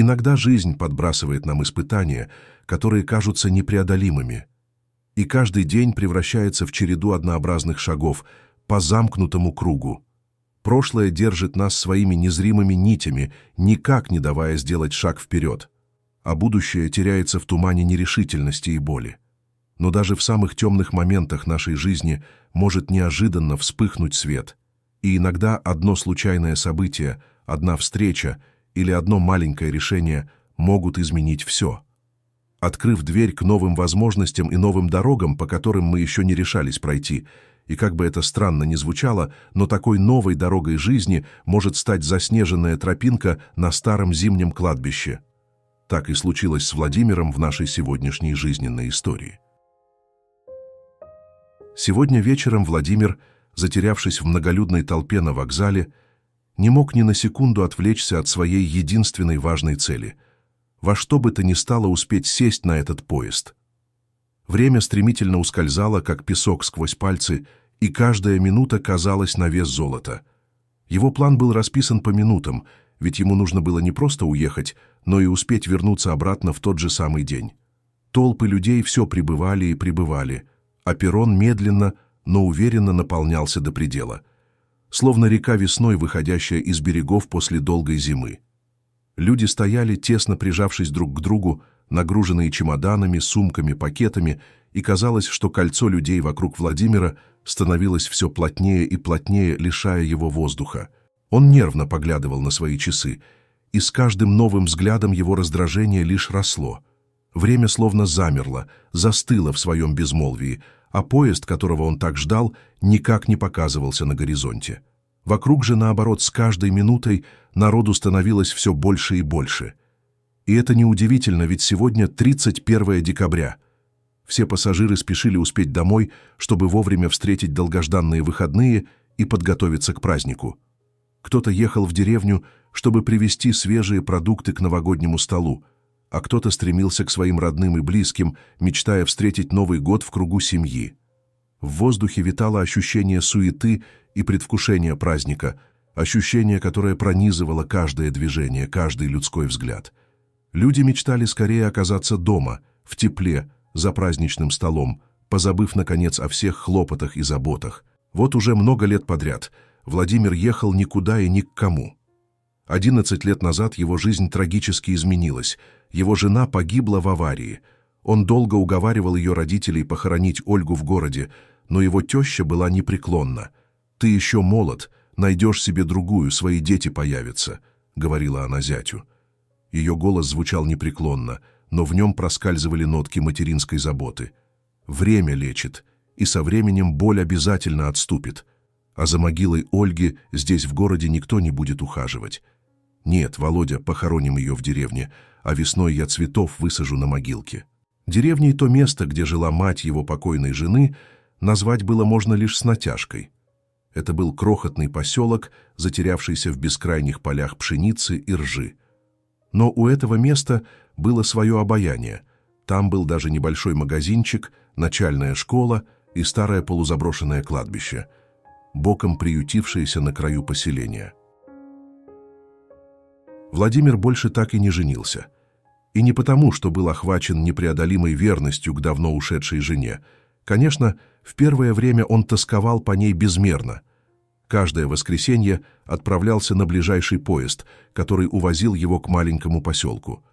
Иногда жизнь подбрасывает нам испытания, которые кажутся непреодолимыми, и каждый день превращается в череду однообразных шагов по замкнутому кругу. Прошлое держит нас своими незримыми нитями, никак не давая сделать шаг вперед, а будущее теряется в тумане нерешительности и боли. Но даже в самых темных моментах нашей жизни может неожиданно вспыхнуть свет, и иногда одно случайное событие, одна встреча — или одно маленькое решение могут изменить все, открыв дверь к новым возможностям и новым дорогам, по которым мы еще не решались пройти, и как бы это странно ни звучало, но такой новой дорогой жизни может стать заснеженная тропинка на старом зимнем кладбище. Так и случилось с Владимиром в нашей сегодняшней жизненной истории. Сегодня вечером Владимир, затерявшись в многолюдной толпе на вокзале, не мог ни на секунду отвлечься от своей единственной важной цели — во что бы то ни стало успеть сесть на этот поезд. Время стремительно ускользало, как песок сквозь пальцы, и каждая минута казалась на вес золота. Его план был расписан по минутам, ведь ему нужно было не просто уехать, но и успеть вернуться обратно в тот же самый день. Толпы людей все прибывали и прибывали, а перрон медленно, но уверенно наполнялся до предела — словно река весной, выходящая из берегов после долгой зимы. Люди стояли, тесно прижавшись друг к другу, нагруженные чемоданами, сумками, пакетами, и казалось, что кольцо людей вокруг Владимира становилось все плотнее и плотнее, лишая его воздуха. Он нервно поглядывал на свои часы, и с каждым новым взглядом его раздражение лишь росло. Время словно замерло, застыло в своем безмолвии — а поезд, которого он так ждал, никак не показывался на горизонте. Вокруг же, наоборот, с каждой минутой народу становилось все больше и больше. И это неудивительно, ведь сегодня 31 декабря. Все пассажиры спешили успеть домой, чтобы вовремя встретить долгожданные выходные и подготовиться к празднику. Кто-то ехал в деревню, чтобы привезти свежие продукты к новогоднему столу, а кто-то стремился к своим родным и близким, мечтая встретить Новый год в кругу семьи. В воздухе витало ощущение суеты и предвкушения праздника, ощущение, которое пронизывало каждое движение, каждый людской взгляд. Люди мечтали скорее оказаться дома, в тепле, за праздничным столом, позабыв, наконец, о всех хлопотах и заботах. Вот уже много лет подряд Владимир ехал никуда и ни к кому – 11 лет назад его жизнь трагически изменилась. Его жена погибла в аварии. Он долго уговаривал ее родителей похоронить Ольгу в городе, но его теща была непреклонна. «Ты еще молод, найдешь себе другую, свои дети появятся», — говорила она зятю. Ее голос звучал непреклонно, но в нем проскальзывали нотки материнской заботы. «Время лечит, и со временем боль обязательно отступит», а за могилой Ольги здесь в городе никто не будет ухаживать. «Нет, Володя, похороним ее в деревне, а весной я цветов высажу на могилке». Деревней то место, где жила мать его покойной жены, назвать было можно лишь с натяжкой. Это был крохотный поселок, затерявшийся в бескрайних полях пшеницы и ржи. Но у этого места было свое обаяние. Там был даже небольшой магазинчик, начальная школа и старое полузаброшенное кладбище, боком приютившееся на краю поселения – Владимир больше так и не женился. И не потому, что был охвачен непреодолимой верностью к давно ушедшей жене. Конечно, в первое время он тосковал по ней безмерно. Каждое воскресенье отправлялся на ближайший поезд, который увозил его к маленькому поселку.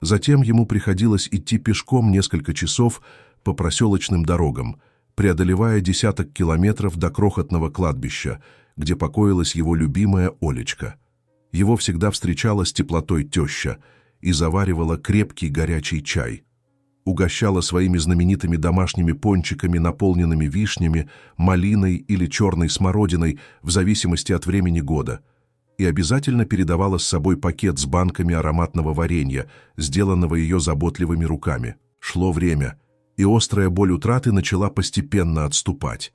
Затем ему приходилось идти пешком несколько часов по проселочным дорогам, преодолевая десяток километров до крохотного кладбища, где покоилась его любимая Олечка – его всегда встречала с теплотой теща и заваривала крепкий горячий чай. Угощала своими знаменитыми домашними пончиками, наполненными вишнями, малиной или черной смородиной, в зависимости от времени года. И обязательно передавала с собой пакет с банками ароматного варенья, сделанного ее заботливыми руками. Шло время, и острая боль утраты начала постепенно отступать.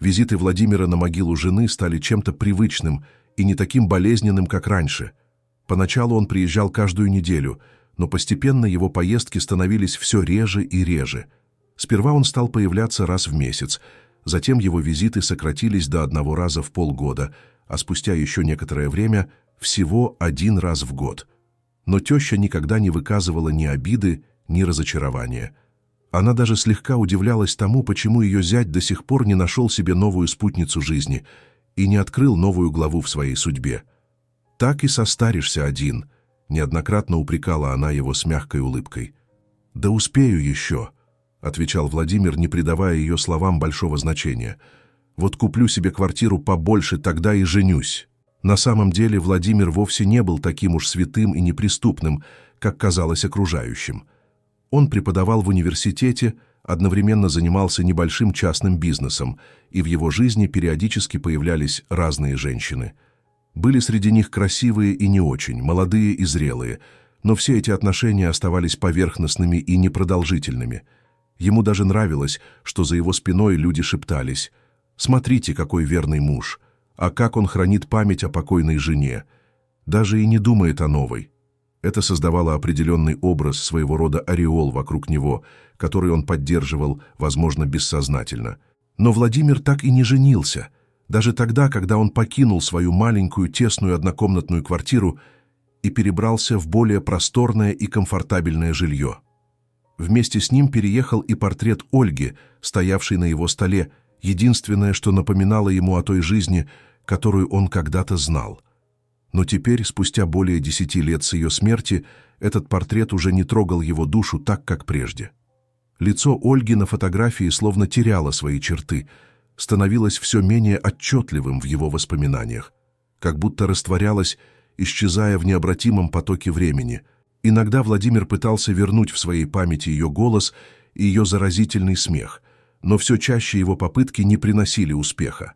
Визиты Владимира на могилу жены стали чем-то привычным – и не таким болезненным, как раньше. Поначалу он приезжал каждую неделю, но постепенно его поездки становились все реже и реже. Сперва он стал появляться раз в месяц, затем его визиты сократились до одного раза в полгода, а спустя еще некоторое время всего один раз в год. Но теща никогда не выказывала ни обиды, ни разочарования. Она даже слегка удивлялась тому, почему ее зять до сих пор не нашел себе новую спутницу жизни — и не открыл новую главу в своей судьбе. «Так и состаришься один», — неоднократно упрекала она его с мягкой улыбкой. «Да успею еще», — отвечал Владимир, не придавая ее словам большого значения. «Вот куплю себе квартиру побольше, тогда и женюсь». На самом деле Владимир вовсе не был таким уж святым и неприступным, как казалось окружающим. Он преподавал в университете, одновременно занимался небольшим частным бизнесом, и в его жизни периодически появлялись разные женщины. Были среди них красивые и не очень, молодые и зрелые, но все эти отношения оставались поверхностными и непродолжительными. Ему даже нравилось, что за его спиной люди шептались «Смотрите, какой верный муж!» а как он хранит память о покойной жене, даже и не думает о новой. Это создавало определенный образ, своего рода ореол вокруг него, который он поддерживал, возможно, бессознательно. Но Владимир так и не женился. Даже тогда, когда он покинул свою маленькую тесную однокомнатную квартиру и перебрался в более просторное и комфортабельное жилье. Вместе с ним переехал и портрет Ольги, стоявший на его столе, единственное, что напоминало ему о той жизни, которую он когда-то знал – но теперь, спустя более десяти лет с ее смерти, этот портрет уже не трогал его душу так, как прежде. Лицо Ольги на фотографии словно теряло свои черты, становилось все менее отчетливым в его воспоминаниях, как будто растворялось, исчезая в необратимом потоке времени. Иногда Владимир пытался вернуть в своей памяти ее голос и ее заразительный смех, но все чаще его попытки не приносили успеха.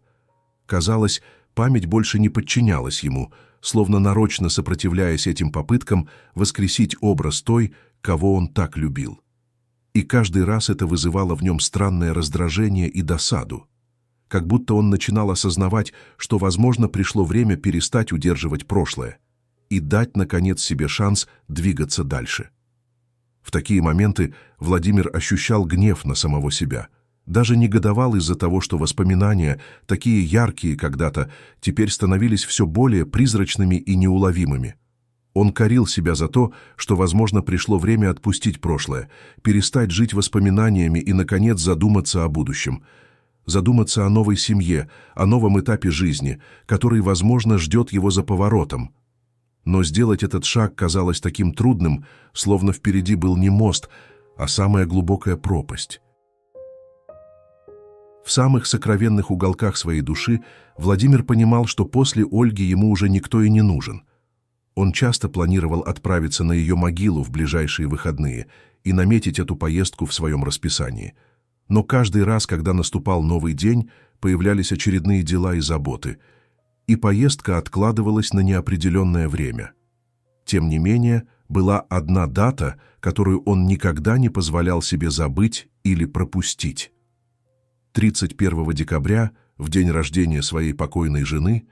Казалось, память больше не подчинялась ему — словно нарочно сопротивляясь этим попыткам воскресить образ той, кого он так любил. И каждый раз это вызывало в нем странное раздражение и досаду, как будто он начинал осознавать, что, возможно, пришло время перестать удерживать прошлое и дать, наконец, себе шанс двигаться дальше. В такие моменты Владимир ощущал гнев на самого себя – даже негодовал из-за того, что воспоминания, такие яркие когда-то, теперь становились все более призрачными и неуловимыми. Он корил себя за то, что, возможно, пришло время отпустить прошлое, перестать жить воспоминаниями и, наконец, задуматься о будущем. Задуматься о новой семье, о новом этапе жизни, который, возможно, ждет его за поворотом. Но сделать этот шаг казалось таким трудным, словно впереди был не мост, а самая глубокая пропасть. В самых сокровенных уголках своей души Владимир понимал, что после Ольги ему уже никто и не нужен. Он часто планировал отправиться на ее могилу в ближайшие выходные и наметить эту поездку в своем расписании. Но каждый раз, когда наступал новый день, появлялись очередные дела и заботы, и поездка откладывалась на неопределенное время. Тем не менее, была одна дата, которую он никогда не позволял себе забыть или пропустить. 31 декабря, в день рождения своей покойной жены,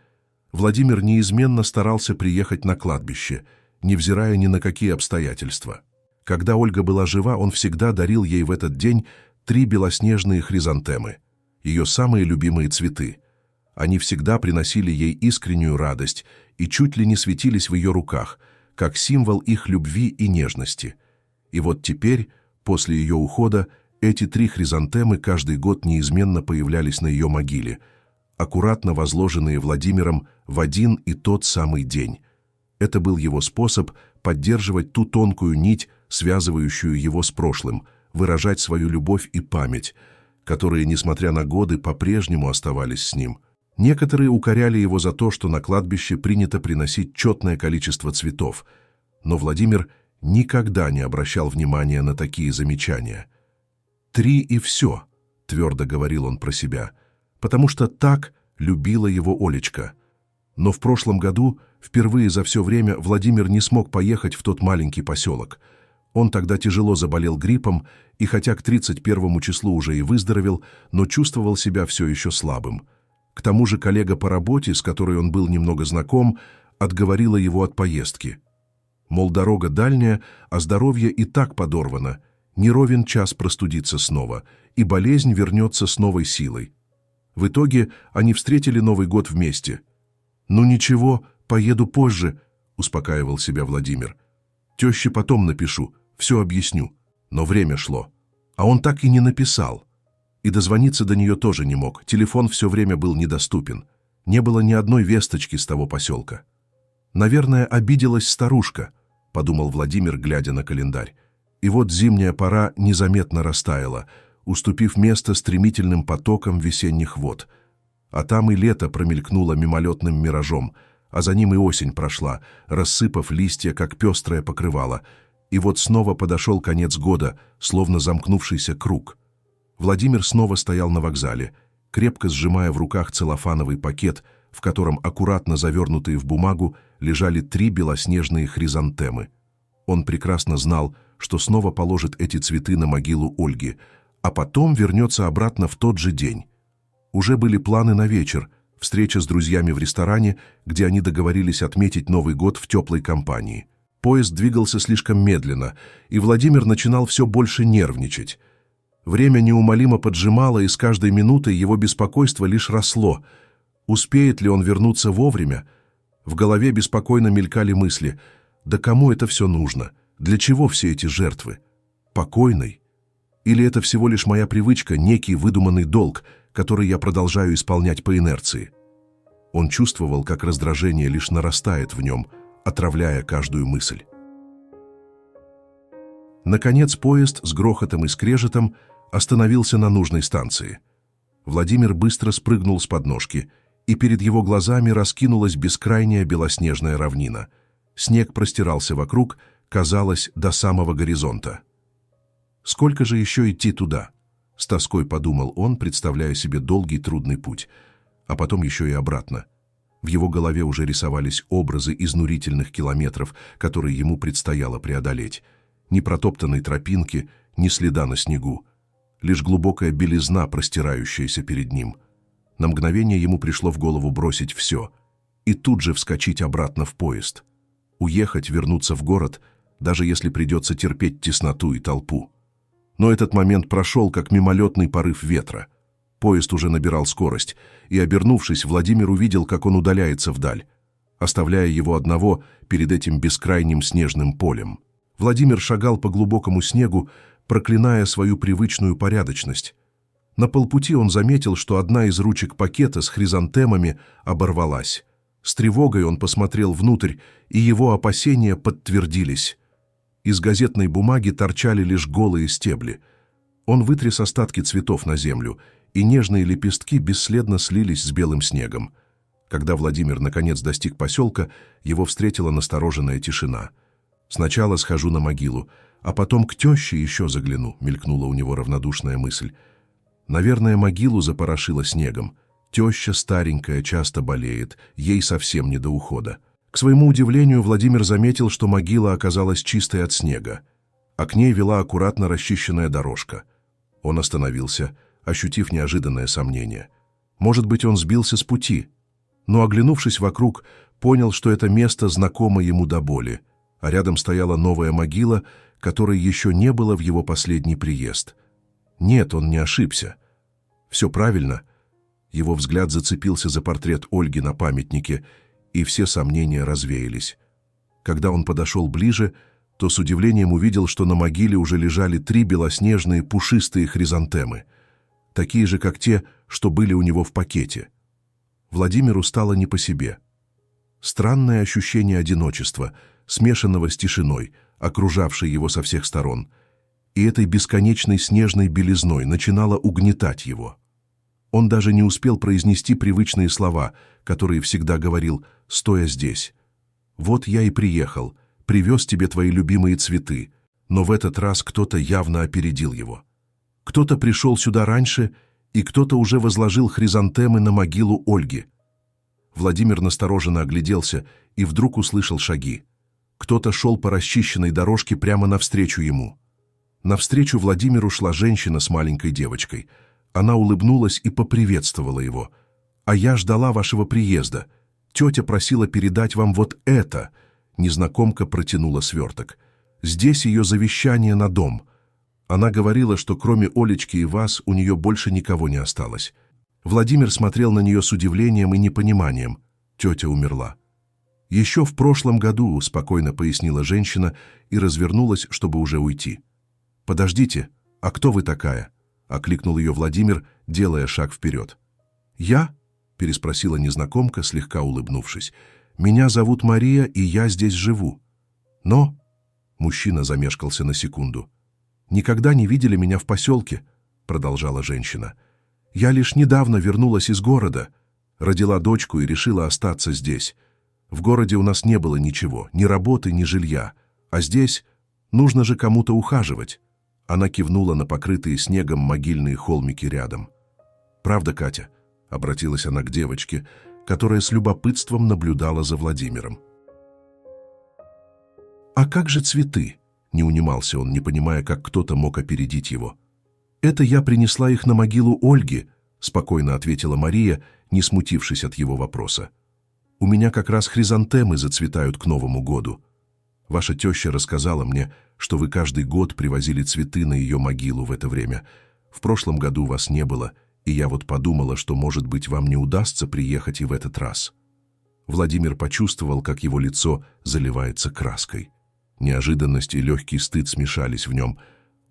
Владимир неизменно старался приехать на кладбище, невзирая ни на какие обстоятельства. Когда Ольга была жива, он всегда дарил ей в этот день три белоснежные хризантемы, ее самые любимые цветы. Они всегда приносили ей искреннюю радость и чуть ли не светились в ее руках, как символ их любви и нежности. И вот теперь, после ее ухода, эти три хризантемы каждый год неизменно появлялись на ее могиле, аккуратно возложенные Владимиром в один и тот самый день. Это был его способ поддерживать ту тонкую нить, связывающую его с прошлым, выражать свою любовь и память, которые, несмотря на годы, по-прежнему оставались с ним. Некоторые укоряли его за то, что на кладбище принято приносить четное количество цветов, но Владимир никогда не обращал внимания на такие замечания – Три и все, твердо говорил он про себя, потому что так любила его Олечка. Но в прошлом году, впервые за все время, Владимир не смог поехать в тот маленький поселок. Он тогда тяжело заболел гриппом, и хотя к 31 числу уже и выздоровел, но чувствовал себя все еще слабым. К тому же коллега по работе, с которой он был немного знаком, отговорила его от поездки. Мол, дорога дальняя, а здоровье и так подорвано – не ровен час простудиться снова, и болезнь вернется с новой силой. В итоге они встретили Новый год вместе. «Ну ничего, поеду позже», — успокаивал себя Владимир. «Теще потом напишу, все объясню». Но время шло. А он так и не написал. И дозвониться до нее тоже не мог, телефон все время был недоступен. Не было ни одной весточки с того поселка. «Наверное, обиделась старушка», — подумал Владимир, глядя на календарь. И вот зимняя пора незаметно растаяла, уступив место стремительным потокам весенних вод. А там и лето промелькнуло мимолетным миражом, а за ним и осень прошла, рассыпав листья, как пестрое покрывало. И вот снова подошел конец года, словно замкнувшийся круг. Владимир снова стоял на вокзале, крепко сжимая в руках целлофановый пакет, в котором аккуратно завернутые в бумагу лежали три белоснежные хризантемы — он прекрасно знал, что снова положит эти цветы на могилу Ольги, а потом вернется обратно в тот же день. Уже были планы на вечер, встреча с друзьями в ресторане, где они договорились отметить Новый год в теплой компании. Поезд двигался слишком медленно, и Владимир начинал все больше нервничать. Время неумолимо поджимало, и с каждой минутой его беспокойство лишь росло. Успеет ли он вернуться вовремя? В голове беспокойно мелькали мысли – да кому это все нужно? Для чего все эти жертвы? Покойной? Или это всего лишь моя привычка, некий выдуманный долг, который я продолжаю исполнять по инерции? Он чувствовал, как раздражение лишь нарастает в нем, отравляя каждую мысль. Наконец поезд с грохотом и скрежетом остановился на нужной станции. Владимир быстро спрыгнул с подножки, и перед его глазами раскинулась бескрайняя белоснежная равнина — Снег простирался вокруг, казалось, до самого горизонта. «Сколько же еще идти туда?» — с тоской подумал он, представляя себе долгий трудный путь, а потом еще и обратно. В его голове уже рисовались образы изнурительных километров, которые ему предстояло преодолеть. Ни протоптанной тропинки, ни следа на снегу. Лишь глубокая белизна, простирающаяся перед ним. На мгновение ему пришло в голову бросить все и тут же вскочить обратно в поезд — уехать, вернуться в город, даже если придется терпеть тесноту и толпу. Но этот момент прошел, как мимолетный порыв ветра. Поезд уже набирал скорость, и, обернувшись, Владимир увидел, как он удаляется вдаль, оставляя его одного перед этим бескрайним снежным полем. Владимир шагал по глубокому снегу, проклиная свою привычную порядочность. На полпути он заметил, что одна из ручек пакета с хризантемами оборвалась. С тревогой он посмотрел внутрь, и его опасения подтвердились. Из газетной бумаги торчали лишь голые стебли. Он вытряс остатки цветов на землю, и нежные лепестки бесследно слились с белым снегом. Когда Владимир наконец достиг поселка, его встретила настороженная тишина. «Сначала схожу на могилу, а потом к теще еще загляну», — мелькнула у него равнодушная мысль. «Наверное, могилу запорошило снегом». Теща старенькая, часто болеет, ей совсем не до ухода. К своему удивлению, Владимир заметил, что могила оказалась чистой от снега, а к ней вела аккуратно расчищенная дорожка. Он остановился, ощутив неожиданное сомнение. Может быть, он сбился с пути, но, оглянувшись вокруг, понял, что это место знакомо ему до боли, а рядом стояла новая могила, которой еще не было в его последний приезд. Нет, он не ошибся. Все правильно — его взгляд зацепился за портрет Ольги на памятнике, и все сомнения развеялись. Когда он подошел ближе, то с удивлением увидел, что на могиле уже лежали три белоснежные пушистые хризантемы, такие же, как те, что были у него в пакете. Владимиру стало не по себе. Странное ощущение одиночества, смешанного с тишиной, окружавшей его со всех сторон, и этой бесконечной снежной белизной начинало угнетать его. Он даже не успел произнести привычные слова, которые всегда говорил, стоя здесь. «Вот я и приехал, привез тебе твои любимые цветы», но в этот раз кто-то явно опередил его. Кто-то пришел сюда раньше, и кто-то уже возложил хризантемы на могилу Ольги. Владимир настороженно огляделся и вдруг услышал шаги. Кто-то шел по расчищенной дорожке прямо навстречу ему. Навстречу Владимиру шла женщина с маленькой девочкой — она улыбнулась и поприветствовала его. «А я ждала вашего приезда. Тетя просила передать вам вот это». Незнакомка протянула сверток. «Здесь ее завещание на дом». Она говорила, что кроме Олечки и вас у нее больше никого не осталось. Владимир смотрел на нее с удивлением и непониманием. Тетя умерла. «Еще в прошлом году», — спокойно пояснила женщина и развернулась, чтобы уже уйти. «Подождите, а кто вы такая?» окликнул ее Владимир, делая шаг вперед. «Я?» — переспросила незнакомка, слегка улыбнувшись. «Меня зовут Мария, и я здесь живу. Но...» — мужчина замешкался на секунду. «Никогда не видели меня в поселке», — продолжала женщина. «Я лишь недавно вернулась из города, родила дочку и решила остаться здесь. В городе у нас не было ничего, ни работы, ни жилья, а здесь нужно же кому-то ухаживать». Она кивнула на покрытые снегом могильные холмики рядом. «Правда, Катя?» — обратилась она к девочке, которая с любопытством наблюдала за Владимиром. «А как же цветы?» — не унимался он, не понимая, как кто-то мог опередить его. «Это я принесла их на могилу Ольги», — спокойно ответила Мария, не смутившись от его вопроса. «У меня как раз хризантемы зацветают к Новому году». Ваша теща рассказала мне, что вы каждый год привозили цветы на ее могилу в это время. В прошлом году вас не было, и я вот подумала, что, может быть, вам не удастся приехать и в этот раз». Владимир почувствовал, как его лицо заливается краской. Неожиданность и легкий стыд смешались в нем,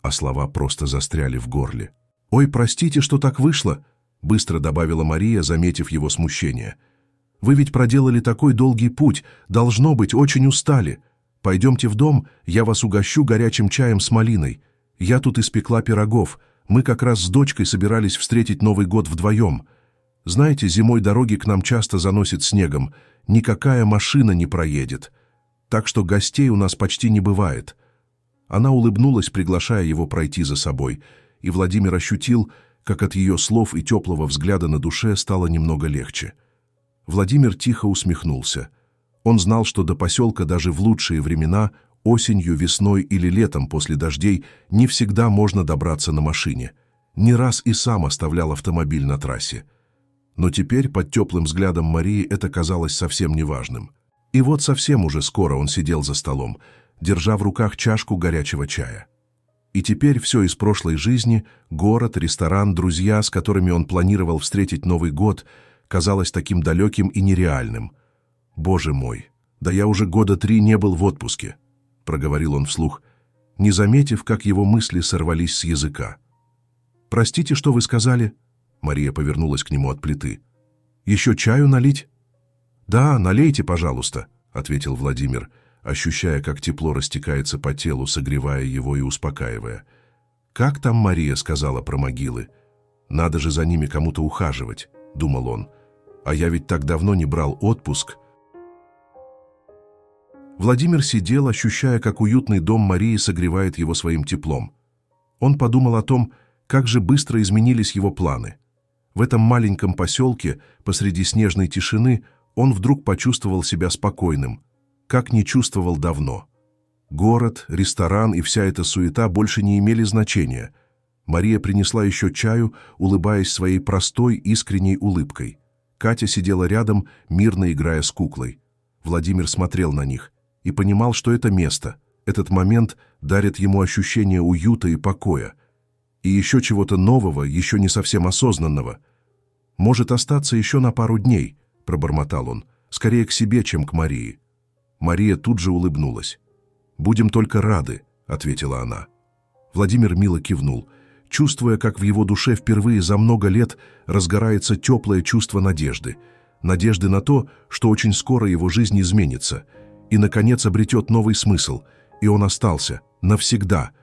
а слова просто застряли в горле. «Ой, простите, что так вышло!» — быстро добавила Мария, заметив его смущение. «Вы ведь проделали такой долгий путь, должно быть, очень устали!» Пойдемте в дом, я вас угощу горячим чаем с малиной. Я тут испекла пирогов. Мы как раз с дочкой собирались встретить Новый год вдвоем. Знаете, зимой дороги к нам часто заносит снегом. Никакая машина не проедет. Так что гостей у нас почти не бывает». Она улыбнулась, приглашая его пройти за собой, и Владимир ощутил, как от ее слов и теплого взгляда на душе стало немного легче. Владимир тихо усмехнулся – он знал, что до поселка даже в лучшие времена, осенью, весной или летом после дождей, не всегда можно добраться на машине. Не раз и сам оставлял автомобиль на трассе. Но теперь под теплым взглядом Марии это казалось совсем неважным. И вот совсем уже скоро он сидел за столом, держа в руках чашку горячего чая. И теперь все из прошлой жизни, город, ресторан, друзья, с которыми он планировал встретить Новый год, казалось таким далеким и нереальным – «Боже мой, да я уже года три не был в отпуске», — проговорил он вслух, не заметив, как его мысли сорвались с языка. «Простите, что вы сказали?» Мария повернулась к нему от плиты. «Еще чаю налить?» «Да, налейте, пожалуйста», — ответил Владимир, ощущая, как тепло растекается по телу, согревая его и успокаивая. «Как там Мария сказала про могилы? Надо же за ними кому-то ухаживать», — думал он. «А я ведь так давно не брал отпуск, Владимир сидел, ощущая, как уютный дом Марии согревает его своим теплом. Он подумал о том, как же быстро изменились его планы. В этом маленьком поселке, посреди снежной тишины, он вдруг почувствовал себя спокойным, как не чувствовал давно. Город, ресторан и вся эта суета больше не имели значения. Мария принесла еще чаю, улыбаясь своей простой, искренней улыбкой. Катя сидела рядом, мирно играя с куклой. Владимир смотрел на них – и понимал, что это место, этот момент дарит ему ощущение уюта и покоя, и еще чего-то нового, еще не совсем осознанного. «Может остаться еще на пару дней», — пробормотал он, «скорее к себе, чем к Марии». Мария тут же улыбнулась. «Будем только рады», — ответила она. Владимир мило кивнул, чувствуя, как в его душе впервые за много лет разгорается теплое чувство надежды, надежды на то, что очень скоро его жизнь изменится — и, наконец, обретет новый смысл, и он остался навсегда –